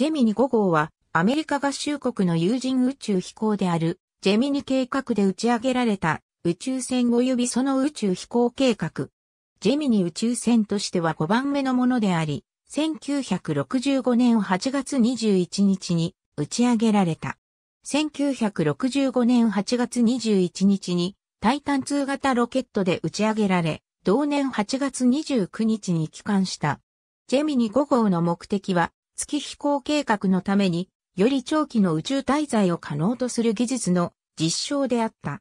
ジェミニ5号はアメリカ合衆国の有人宇宙飛行であるジェミニ計画で打ち上げられた宇宙船及びその宇宙飛行計画。ジェミニ宇宙船としては5番目のものであり、1965年8月21日に打ち上げられた。1965年8月21日にタイタン2型ロケットで打ち上げられ、同年8月29日に帰還した。ジェミニ5号の目的は月飛行計画のために、より長期の宇宙滞在を可能とする技術の実証であった。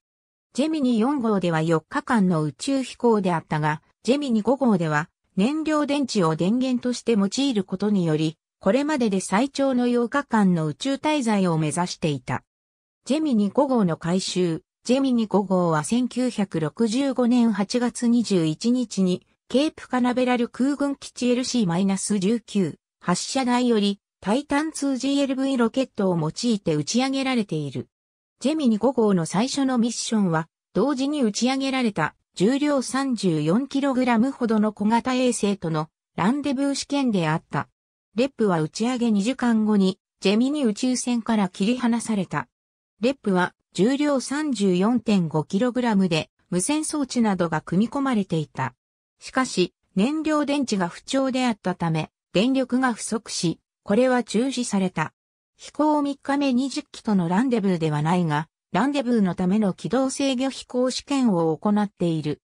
ジェミニ4号では4日間の宇宙飛行であったが、ジェミニ5号では燃料電池を電源として用いることにより、これまでで最長の8日間の宇宙滞在を目指していた。ジェミニ5号の回収、ジェミニ5号は1965年8月21日に、ケープカナベラル空軍基地 LC-19 発射台よりタイタン 2GLV ロケットを用いて打ち上げられている。ジェミニ5号の最初のミッションは、同時に打ち上げられた重量 34kg ほどの小型衛星とのランデブー試験であった。レップは打ち上げ2時間後に、ジェミニ宇宙船から切り離された。レップは重量 34.5kg で無線装置などが組み込まれていた。しかし、燃料電池が不調であったため、電力が不足し、これは中止された。飛行3日目20機とのランデブーではないが、ランデブーのための軌道制御飛行試験を行っている。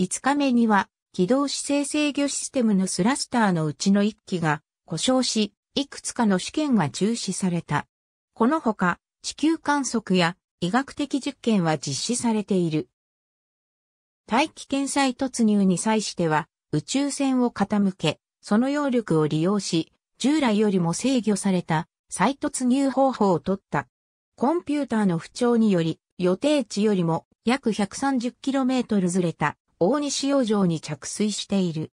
5日目には、軌道姿勢制御システムのスラスターのうちの1機が故障し、いくつかの試験が中止された。このほか、地球観測や医学的実験は実施されている。大気圏再突入に際しては、宇宙船を傾け、その揚力を利用し、従来よりも制御された再突入方法を取った。コンピューターの不調により、予定地よりも約 130km ずれた大西洋上に着水している。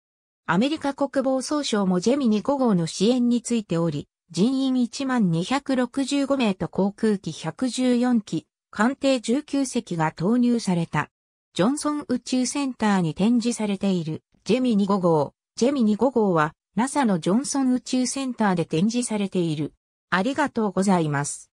アメリカ国防総省もジェミニ5号の支援についており、人員1265名と航空機114機、艦艇19隻が投入された。ジョンソン宇宙センターに展示されているジェミニ5号ジェミニ5号は NASA のジョンソン宇宙センターで展示されている。ありがとうございます。